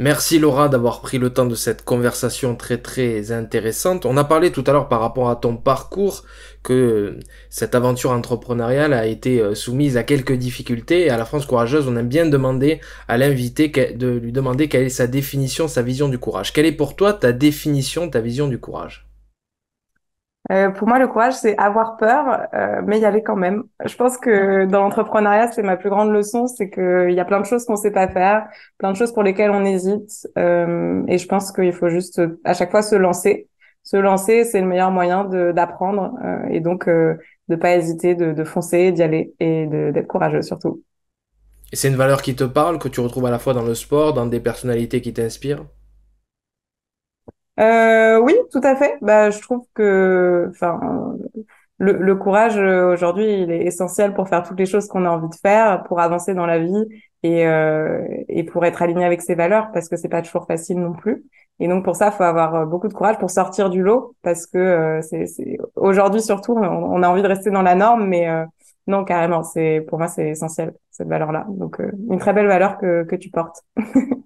Merci Laura d'avoir pris le temps de cette conversation très très intéressante. On a parlé tout à l'heure par rapport à ton parcours que cette aventure entrepreneuriale a été euh, soumise à quelques difficultés et à la France courageuse, on a bien demandé à l'invité de lui demander quelle est sa définition, sa vision du courage. Quelle est pour toi ta définition, ta vision du courage euh, pour moi, le courage, c'est avoir peur, euh, mais y aller quand même. Je pense que dans l'entrepreneuriat, c'est ma plus grande leçon, c'est qu'il y a plein de choses qu'on sait pas faire, plein de choses pour lesquelles on hésite, euh, et je pense qu'il faut juste à chaque fois se lancer. Se lancer, c'est le meilleur moyen d'apprendre, euh, et donc de pas hésiter, de, de foncer, d'y aller et d'être courageux surtout. C'est une valeur qui te parle, que tu retrouves à la fois dans le sport, dans des personnalités qui t'inspirent euh, oui, tout à fait. Bah, je trouve que, enfin, le, courage euh, aujourd'hui, il est essentiel pour faire toutes les choses qu'on a envie de faire, pour avancer dans la vie et, euh, pour être aligné avec ses valeurs, parce que c'est pas toujours facile non plus. Et donc pour ça, il faut avoir beaucoup de courage pour sortir du lot, parce que c'est aujourd'hui surtout, on, a envie de rester dans la norme, mais non carrément, c'est pour moi c'est essentiel cette valeur-là. Donc une très belle valeur que que tu portes.